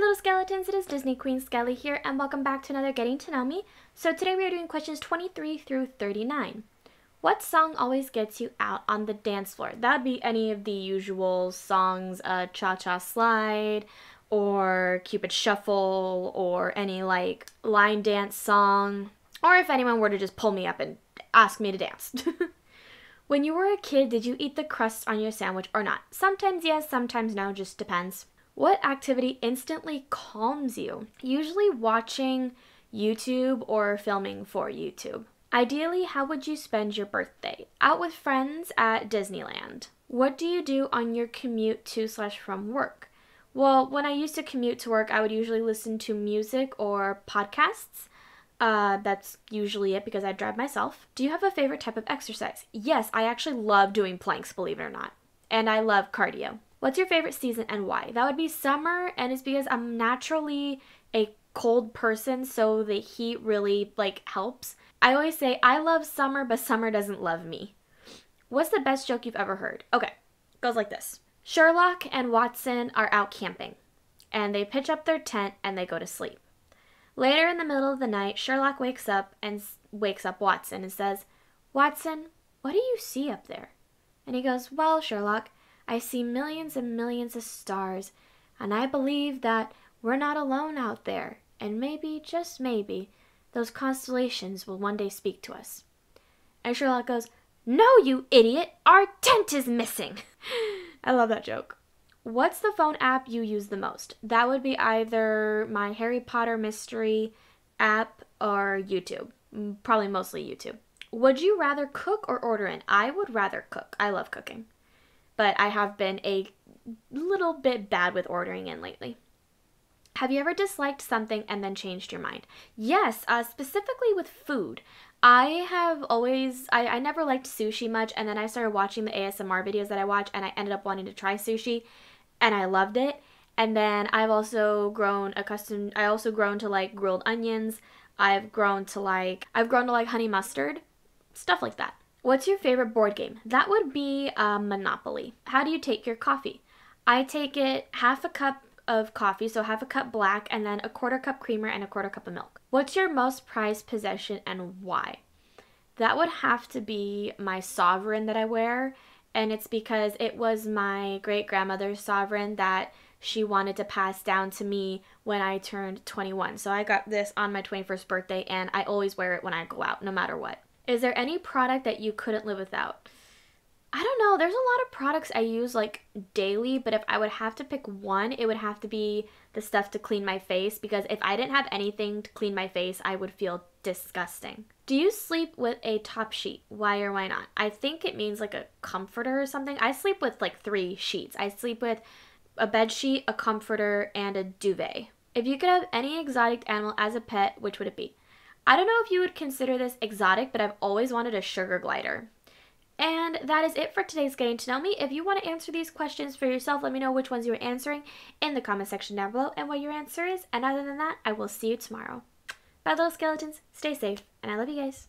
little skeletons, it is Disney Queen Skelly here and welcome back to another Getting to Know Me. So today we are doing questions 23 through 39. What song always gets you out on the dance floor? That would be any of the usual songs, uh, Cha Cha Slide or Cupid Shuffle or any like line dance song or if anyone were to just pull me up and ask me to dance. When you were a kid, did you eat the crust on your sandwich or not? Sometimes yes, sometimes no, just depends. What activity instantly calms you? Usually watching YouTube or filming for YouTube. Ideally, how would you spend your birthday? Out with friends at Disneyland. What do you do on your commute to slash from work? Well, when I used to commute to work, I would usually listen to music or podcasts. Uh, that's usually it because I drive myself. Do you have a favorite type of exercise? Yes, I actually love doing planks, believe it or not. And I love cardio. What's your favorite season and why? That would be summer, and it's because I'm naturally a cold person, so the heat really like helps. I always say I love summer, but summer doesn't love me. What's the best joke you've ever heard? Okay, goes like this. Sherlock and Watson are out camping, and they pitch up their tent and they go to sleep. Later in the middle of the night, Sherlock wakes up and wakes up Watson and says, "Watson, what do you see up there?" And he goes, "Well, Sherlock, I see millions and millions of stars, and I believe that we're not alone out there, and maybe, just maybe, those constellations will one day speak to us. And Sherlock goes, No, you idiot! Our tent is missing! I love that joke. What's the phone app you use the most? That would be either my Harry Potter mystery app or YouTube. Probably mostly YouTube. Would you rather cook or order in? I would rather cook. I love cooking but I have been a little bit bad with ordering in lately. Have you ever disliked something and then changed your mind? Yes, uh, specifically with food. I have always, I, I never liked sushi much, and then I started watching the ASMR videos that I watch, and I ended up wanting to try sushi, and I loved it. And then I've also grown accustomed, I also grown to like grilled onions. I've grown to like, I've grown to like honey mustard, stuff like that. What's your favorite board game? That would be um, Monopoly. How do you take your coffee? I take it half a cup of coffee, so half a cup black, and then a quarter cup creamer and a quarter cup of milk. What's your most prized possession and why? That would have to be my sovereign that I wear, and it's because it was my great grandmother's sovereign that she wanted to pass down to me when I turned 21. So I got this on my 21st birthday, and I always wear it when I go out, no matter what. Is there any product that you couldn't live without? I don't know. There's a lot of products I use like daily, but if I would have to pick one, it would have to be the stuff to clean my face because if I didn't have anything to clean my face, I would feel disgusting. Do you sleep with a top sheet? Why or why not? I think it means like a comforter or something. I sleep with like three sheets. I sleep with a bed sheet, a comforter, and a duvet. If you could have any exotic animal as a pet, which would it be? I don't know if you would consider this exotic, but I've always wanted a sugar glider. And that is it for today's Getting to Know Me. If you want to answer these questions for yourself, let me know which ones you are answering in the comment section down below and what your answer is. And other than that, I will see you tomorrow. Bye, little skeletons. Stay safe, and I love you guys.